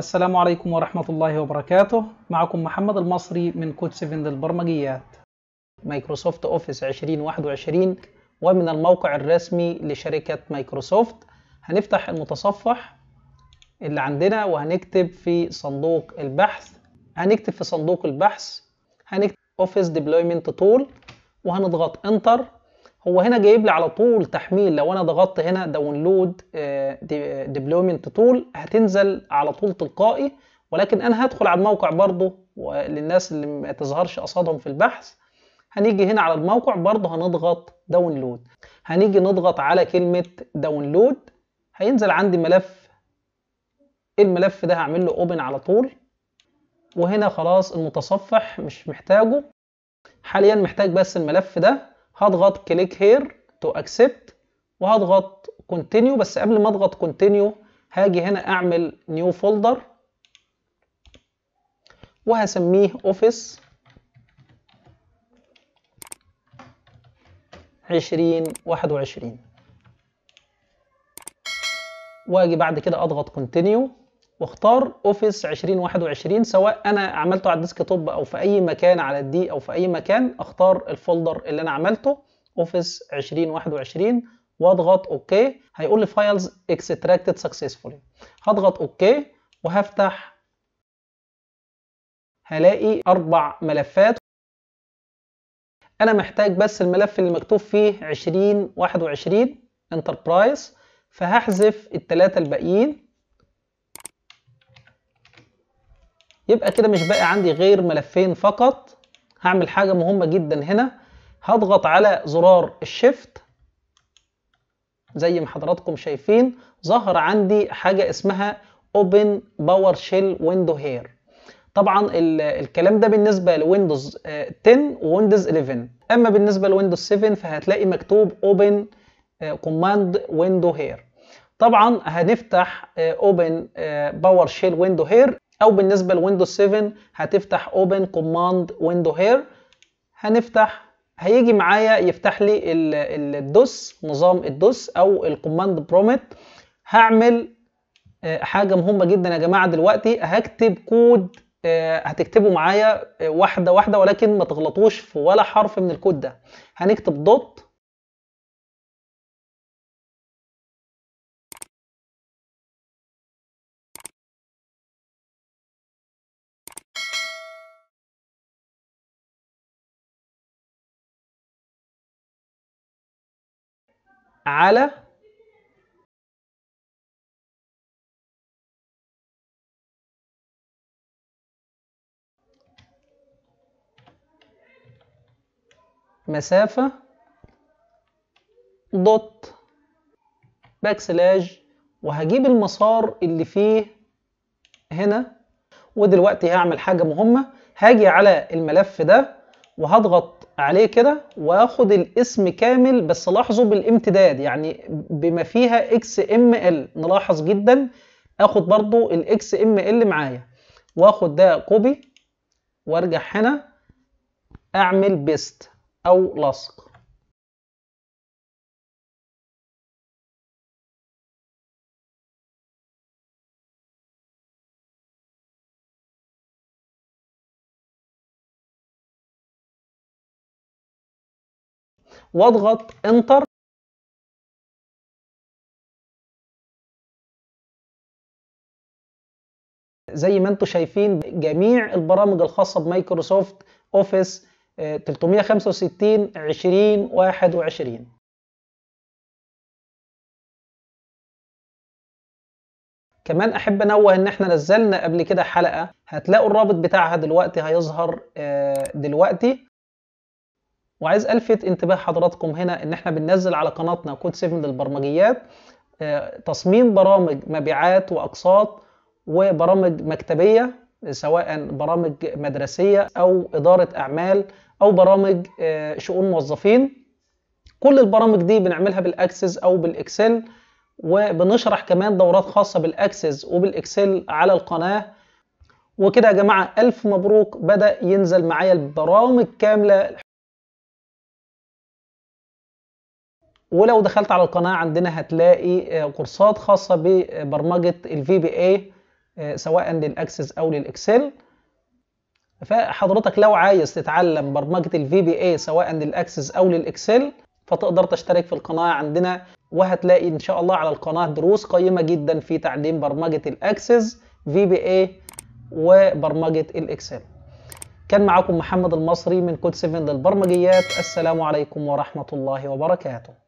السلام عليكم ورحمة الله وبركاته معكم محمد المصري من كود 7 للبرمجيات مايكروسوفت أوفيس 2021 ومن الموقع الرسمي لشركة مايكروسوفت هنفتح المتصفح اللي عندنا وهنكتب في صندوق البحث هنكتب في صندوق البحث هنكتب Office Deployment Tool وهنضغط Enter هو هنا جايب لي على طول تحميل لو انا ضغطت هنا داونلود ديبلومنت تول هتنزل على طول تلقائي ولكن انا هدخل على الموقع برضه للناس اللي ما تظهرش قصادهم في البحث هنيجي هنا على الموقع برضه هنضغط داونلود هنيجي نضغط على كلمة داونلود هينزل عندي ملف إيه الملف ده هعمل له اوبن على طول وهنا خلاص المتصفح مش محتاجه حاليا محتاج بس الملف ده هضغط كليك هير تو اكسبت وهضغط كونتينيو بس قبل ما اضغط كونتينيو هاجي هنا اعمل نيو فولدر وهسميه اوفيس 2021 واجي بعد كده اضغط كونتينيو واختار اوفيس 2021 سواء انا عملته على الديسك توب او في اي مكان على الدي او في اي مكان اختار الفولدر اللي انا عملته اوفيس 2021 واضغط اوكي هيقول لي فايلز اكستراكتد سكسسفولي هضغط اوكي وهفتح هلاقي اربع ملفات انا محتاج بس الملف اللي مكتوب فيه 2021 انتربرايز فهحذف الثلاثه الباقيين يبقى كده مش باقي عندي غير ملفين فقط هعمل حاجة مهمة جدا هنا هضغط على زرار الشيفت زي ما حضراتكم شايفين ظهر عندي حاجة اسمها Open PowerShell Window Here طبعا الكلام ده بالنسبة لويندوز 10 آه، وويندوز 11 اما بالنسبة لويندوز 7 فهتلاقي مكتوب Open آه، Command Window Here طبعا هنفتح آه، Open PowerShell Window Here او بالنسبه لويندوز 7 هتفتح اوبن كوماند ويندو هير هنفتح هيجي معايا يفتح لي الدوس نظام الدوس او الكوماند برومت هعمل آه، حاجه مهمه جدا يا جماعه دلوقتي هكتب كود آه، هتكتبه معايا آه، واحده واحده ولكن ما تغلطوش في ولا حرف من الكود ده هنكتب دوت على مسافة دوت باك سلاج وهجيب المسار اللي فيه هنا ودلوقتي هعمل حاجة مهمة هاجي على الملف ده وهضغط عليه كده واخد الاسم كامل بس لاحظوا بالامتداد يعني بما فيها اكس ام ال نلاحظ جدا اخد برضو الاكس ام ال معايا واخد ده كوبي وارجع هنا اعمل بيست او لصق واضغط انتر زي ما انتم شايفين جميع البرامج الخاصة بمايكروسوفت اوفيس 365 آه، 2021 كمان احب انوه ان احنا نزلنا قبل كده حلقه هتلاقوا الرابط بتاعها دلوقتي هيظهر آه، دلوقتي وعايز الفت انتباه حضراتكم هنا ان احنا بننزل على قناتنا كود 7 للبرمجيات آه، تصميم برامج مبيعات واقساط وبرامج مكتبيه سواء برامج مدرسيه او اداره اعمال او برامج آه، شؤون موظفين كل البرامج دي بنعملها بالاكسس او بالاكسل وبنشرح كمان دورات خاصه بالاكسس وبالاكسل على القناه وكده يا جماعه الف مبروك بدا ينزل معايا البرامج كامله ولو دخلت على القناة عندنا هتلاقي آه، كورسات خاصة ببرمجة الفي بي اي آه، سواء للاكسس او للاكسل فحضرتك لو عايز تتعلم برمجة الفي بي اي سواء للاكسس او للاكسل فتقدر تشترك في القناة عندنا وهتلاقي ان شاء الله على القناة دروس قيمة جدا في تعليم برمجة الاكسس في بي اي وبرمجة الاكسل كان معاكم محمد المصري من كود 7 للبرمجيات السلام عليكم ورحمة الله وبركاته